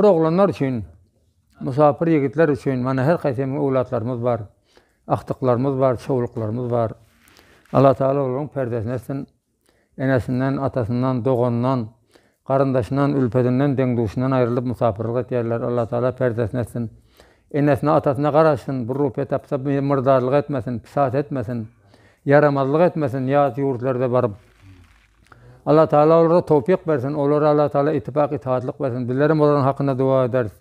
Bir oğlanlar üçün, musafir yigitler üçün, mana her qaytemi evlatlarımız var, axtıqlarımız var, çoğuluqlarımız var. Allah Teala onun perdesinesin, enesinden, atasından, doğandan, qarındaşından, ülpedinden, dengduşundan ayrılıp musafirlik etiyerler. Allah Teala perdesinesin. Enesine, atasına qarasın, bir rupiye tapsa mırdarlık etmesin, pisat etmesin, yaramazlık etmesin, yaz yurtlarda barıp Allah Teala onlara tevfik versin. Onlara Allah Teala ittifak, itaatlık versin. Bizlerim onların hakkında dua ederiz.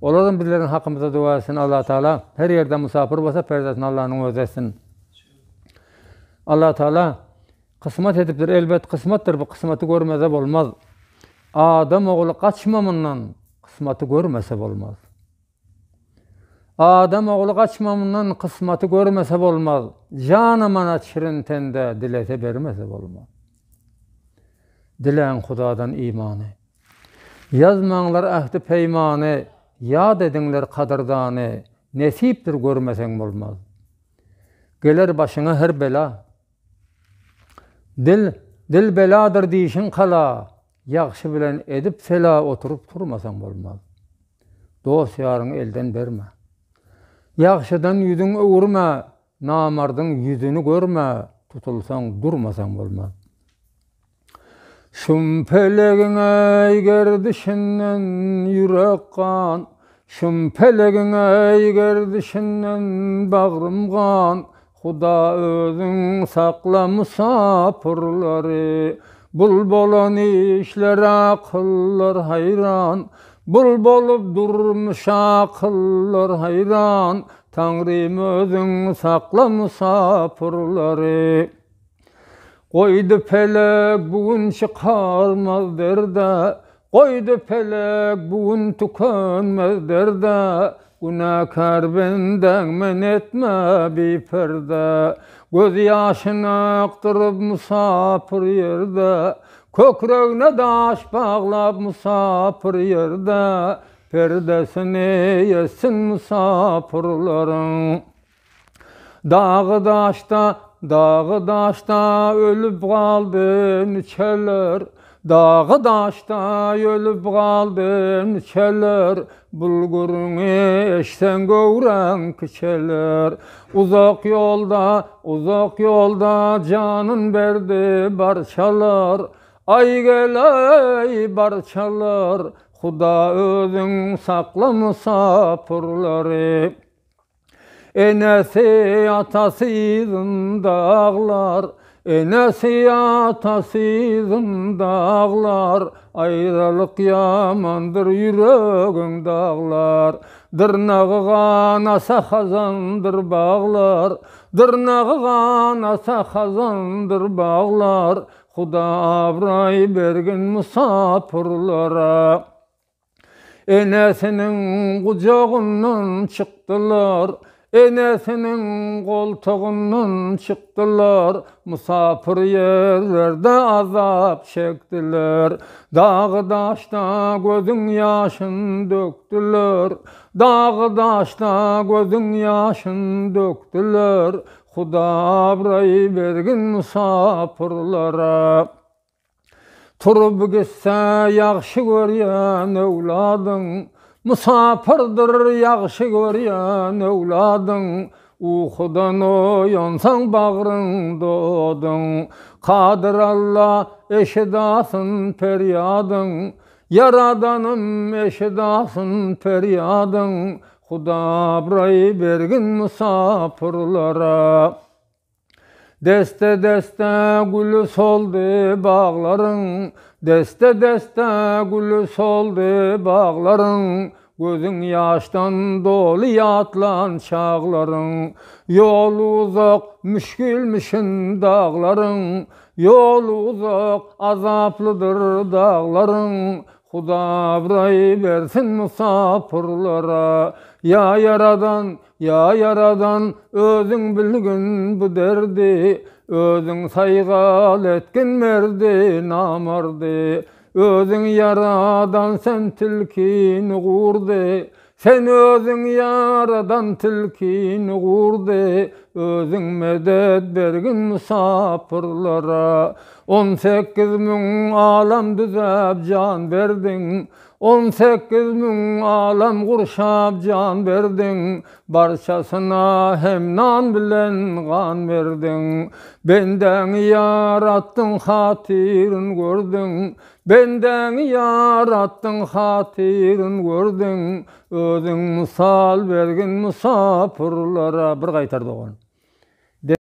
Onların bizlerin hakkımıza dua etsin Allah Teala. Her yerde misafir olsa perdesini Allah'ın özesin. Allah Teala kısmet edipdir. Elbet kısmettir. Bu kısmeti görmese olmaz. Adam oğlu kaçmamından kısmeti görmese olmaz. Adam oğlu kaçmamından kısmeti görmese olmaz. Canımana çirintende dilete vermese olmaz. Dilen, Kudadan imanı. Yazmanlar əhdi peymanı, yad edinlər qadırdanı, nesibdir görməsən olmaz. Gelir başına her bela. Dil, dil beladır deyişin kala, yaxşı bilen edip sela oturup durmasan olmaz. Dost yarını elden verme. Yaxşıdan yüzünü uğurma, namardın yüzünü görme, tutulsan durmasan olmaz. Şümpeleğine gerdişinden yürek kan, Şümpeleğine gerdişinden bağrım kan, Xuda özün sakla musapırları, Bul bolan işlere akıllar hayran, Bul bolup durmuş akıllar hayran, Tanrım özün sakla musapırları. Koydu felek bugün çıkarmaz derde, Koydu felek bugün tükenmez derde, Günahkar benden men etme bir perde, Göz yaşını aktırıp musafir yerde, Kökreğine daş bağlap musafir yerde, Perdesini yesin musafirların. Dağı daşta Dağı daşda ölüb qaldı neçələr, Dağı daşda ölüb qaldı neçələr, Bulgurunu eşsən qovran küçələr. Uzaq yolda, uzak yolda canın verdi barçalar, Ay gel ay barçalar, Xuda özün saxlamasa purları. энеси атасызындаглар энеси атасызын даглар айралык ямандыр жүрөгүңдаглар дырнагыган аса хазандыр баглар дырнагыган аса хазандыр баглар кудабрай бергин мусапурлара энесинин кужогунан чыктылар Enes'in koltuğundan çıktılar, musafir yerlerde azap çektiler. Dağı daşta gözün yaşın döktüler, dağı daşta gözün yaşın döktüler. Huda abrayı bergin musafirlara. Turup gitse yakşı göryen evladın, Musafirdir yaxşı görüyen evladın Uykudan uyansan bağrın doğdun Kadir Allah eşidasın feryadın Yaradanım eşidasın feryadın Huda bray bergin musafirlara Deste deste gülü soldu bağların, deste deste gülü soldu bağların. Gözün yaştan dolu yatlan çağların, Yol uzak müşkülmüşün dağların, Yol uzak azaplıdır dağların, Hudavrayı versin musafırlara Ya yaradan, ya yaradan Özün bilgin bu derdi Özün saygal etkin merdi namardi Özün yaradan sen tilkini vurdu Sen özün yaradan tilkini vurdu özün medet bergin musafırlara. On sekiz mün alam düzäp can berdin, on sekiz mün alam gurşap can berdin, barçasına hem nan bilen kan berdin. Benden yarattın hatirin gördün, benden yarattın hatirin gördün, özün misal bergin musafırlara. Bir gaytar doğan.